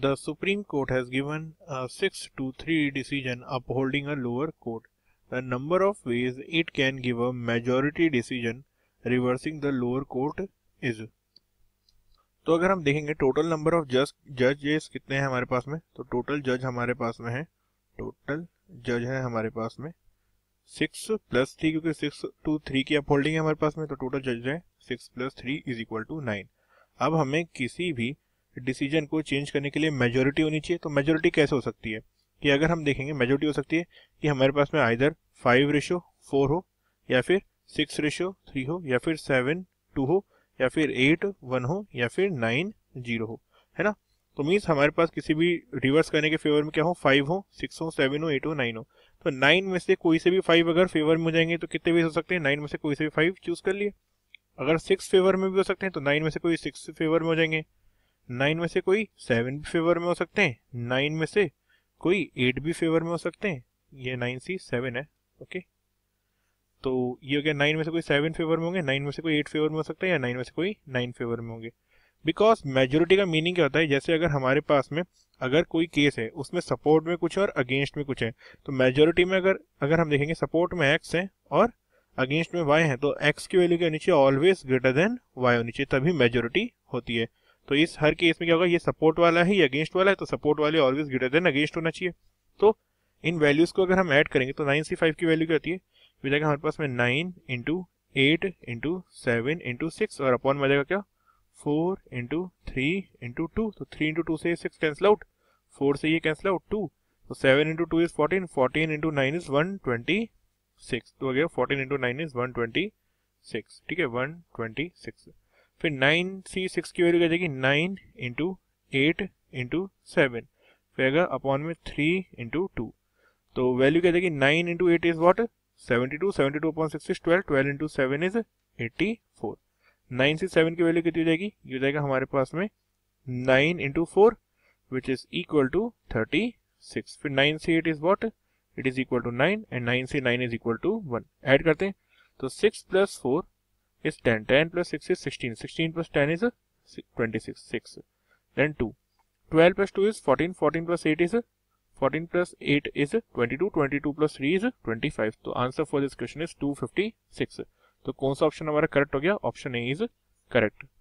the Supreme Court has given a 6 to 3 decision upholding a lower court. The number of ways it can give a majority decision reversing the lower court is. तो अगर हम देखेंगे total number of जज जजेस कितने हैं हमारे पास में तो टोटल जज हमारे पास में है टोटल जज है हमारे पास में सिक्स प्लस थ्री क्योंकि सिक्स टू थ्री की अपहोल्डिंग है हमारे पास में तो टोटल जज है six plus three is equal to nine अब हमें किसी भी डिसीजन को चेंज करने के लिए मेजोरिटी होनी चाहिए तो मेजोरिटी कैसे हो सकती है कि अगर हम देखेंगे मेजोरिटी हो सकती है कि हमारे पास में आइधर फाइव रेशो फोर हो या फिर सिक्स रेशो थ्री हो या फिर सेवन टू हो या फिर एट वन हो या फिर नाइन जीरो हो है ना तो मीन्स हमारे पास किसी भी रिवर्स करने के फेवर में क्या हो फाइव हो सिक्स हो सेवन हो एट हो नाइन हो तो नाइन में से कोई से भी फाइव अगर फेवर में हो जाएंगे तो कितने भी हो सकते हैं नाइन में से कोई से भी फाइव चूज कर लिए अगर सिक्स फेवर में भी हो सकते हैं तो नाइन में से कोई सिक्स फेवर में हो जाएंगे नाइन में से कोई सेवन भी फेवर में हो सकते हैं नाइन में से कोई एट भी फेवर में हो सकते हैं ये नाइन सी सेवन है ओके तो ये हो गया नाइन में से कोई सेवन फेवर में होंगे नाइन में से कोई एट फेवर में हो सकता है या नाइन में से कोई नाइन फेवर में होंगे बिकॉज मेजोरिटी का मीनिंग क्या होता है जैसे अगर हमारे पास में अगर कोई केस है उसमें सपोर्ट में कुछ है और अगेंस्ट में कुछ है तो मेजोरिटी में अगर अगर हम देखेंगे सपोर्ट में एक्स है और अगेंस्ट में वाई है तो एक्स की वैल्यू क्या होनी चाहिए ऑलवेज ग्रेटर देन वाई होनी चाहिए तभी मेजोरिटी होती है तो इस हर केस में क्या होगा ये सपोर्ट वाला है ये अगेंस्ट वाला है तो सपोर्ट वाले ऑलवेज ग्रेटर देन अगेंस्ट होना चाहिए तो इन वैल्यूज को अगर हम ऐड करेंगे तो नाइन सी फाइव की वैल्यू क्या होती है हो जाएगा हमारे पास में nine into eight into seven into six और अपॉन में जाएगा क्या four into three into two तो थ्री इंटू टू से सिक्स कैंसिल आउट फोर से ये कैंसिल आउट टू तो seven into two is fourteen fourteen into nine is one twenty six तो हो गया fourteen into nine is one twenty six ठीक है वन ट्वेंटी सिक्स फिर नाइन सी सिक्स की वैल्यू क्या जाएगी nine into eight into seven फिर आएगा अपॉन में थ्री इंटू टू तो वैल्यू क्या जाएगी nine into eight is what seventy two seventy two upon six is twelve twelve into seven is eighty four nine C seven की value कितनी हो जाएगी ये हो जाएगा हमारे पास में nine into four which is equal to thirty six फिर nine C eight is what it is equal to nine and nine C nine is equal to one add करते हैं तो six plus four is 10. 10 plus 6 is 16. 16 plus 10 is 26. 6. Then 2. 12 plus 2 is 14. 14 plus 8 is 14 plus 8 is 22. 22 plus 3 is 25. तो answer for this question is 256. तो कौन सा option हमारा correct हो गया ऑप्शन ए इज करेक्ट